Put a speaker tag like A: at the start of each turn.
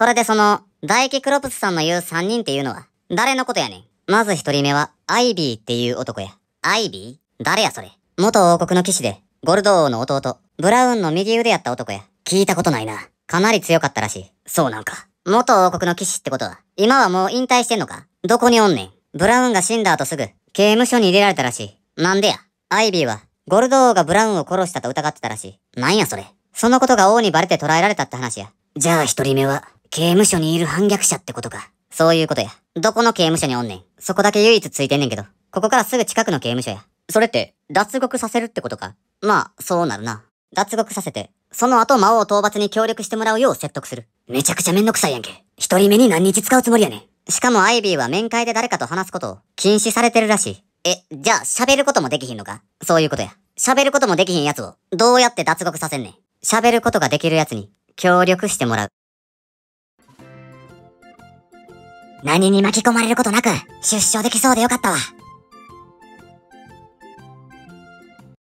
A: それでその、大輝クロプスさんの言う三人っていうのは、誰のことやねん。まず一人目は、アイビーっていう男や。アイビー誰やそれ。元王国の騎士で、ゴルド王の弟、ブラウンの右腕やった男や。聞いたことないな。かなり強かったらしい。そうなんか。元王国の騎士ってことは、今はもう引退してんのかどこにおんねん。ブラウンが死んだ後すぐ、刑務所に入れられたらしい。なんでや。アイビーは、ゴルド王がブラウンを殺したと疑ってたらしい。なんやそれ。そのことが王にバレて捕らえられたって話や。じゃあ一人目は、刑務所にいる反逆者ってことか。そういうことや。どこの刑務所におんねん。そこだけ唯一ついてんねんけど。ここからすぐ近くの刑務所や。それって、脱獄させるってことか。まあ、そうなるな。脱獄させて、その後魔王討伐に協力してもらうよう説得する。めちゃくちゃめんどくさいやんけ。一人目に何日使うつもりやねん。しかもアイビーは面会で誰かと話すことを禁止されてるらしい。え、じゃあ喋ることもできひんのかそういうことや。喋ることもできひんやつを、どうやって脱獄させんねん。喋ることができるやつに、協力してもらう。何に巻き込まれることなく出生できそうでよかったわ。